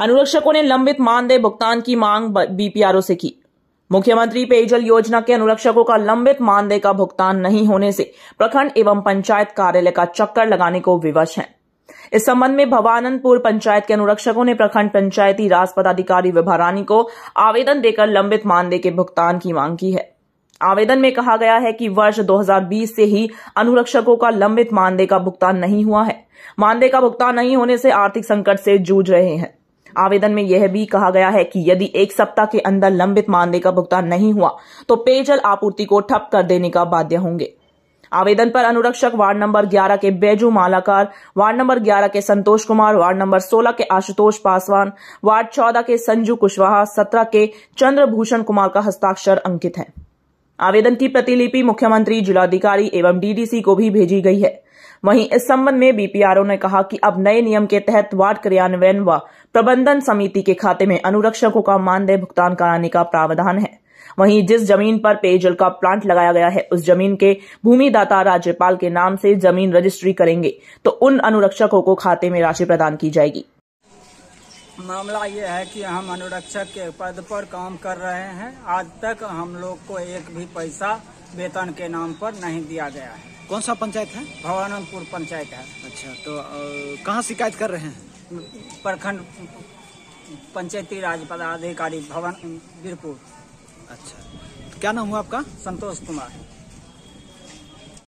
अनुरक्षकों ने लंबित मानदेय भुगतान की मांग बीपीआरओ से की मुख्यमंत्री पेयजल योजना के अनुरक्षकों का लंबित मानदेय का भुगतान नहीं होने से प्रखंड एवं पंचायत कार्यालय का चक्कर लगाने को विवश हैं इस संबंध में भवानंदपुर पंचायत के अनुरक्षकों ने प्रखंड पंचायती राज पदाधिकारी विभा रानी को आवेदन देकर लंबित मानदेय के भुगतान की मांग की है आवेदन में कहा गया है कि वर्ष 2020 से ही अनुरक्षकों का लंबित मानदेय का भुगतान नहीं हुआ है मानदेय का भुगतान नहीं होने से आर्थिक संकट से जूझ रहे हैं आवेदन में यह भी कहा गया है कि यदि एक सप्ताह के अंदर लंबित मानदेय का भुगतान नहीं हुआ तो पेयजल आपूर्ति को ठप कर देने का बाध्य होंगे आवेदन पर अनुरक्षक वार्ड नंबर 11 के बैजू मालाकार वार्ड नंबर 11 के संतोष कुमार वार्ड नंबर 16 के आशुतोष पासवान वार्ड 14 के संजू कुशवाहा 17 के चंद्रभूषण कुमार का हस्ताक्षर अंकित है आवेदन की प्रतिलिपि मुख्यमंत्री जिलाधिकारी एवं डीडीसी को भी भेजी गई है वहीं इस संबंध में बीपीआरओ ने कहा कि अब नए नियम के तहत वार्ड क्रियान्वयन व प्रबंधन समिति के खाते में अनुरक्षकों का मानदेय भुगतान कराने का प्रावधान है वहीं जिस जमीन पर पेयजल का प्लांट लगाया गया है उस जमीन के भूमिदाता राज्यपाल के नाम से जमीन रजिस्ट्री करेंगे तो उन अनुरक्षकों को खाते में राशि प्रदान की जाएगी मामला ये है कि हम अनुरक्षक के पद पर काम कर रहे हैं आज तक हम लोग को एक भी पैसा वेतन के नाम पर नहीं दिया गया है कौन सा पंचायत है भवानंदपुर पंचायत है अच्छा तो कहाँ शिकायत कर रहे हैं प्रखंड पंचायती राज पदाधिकारी भवन बीरपुर अच्छा क्या नाम हुआ आपका संतोष कुमार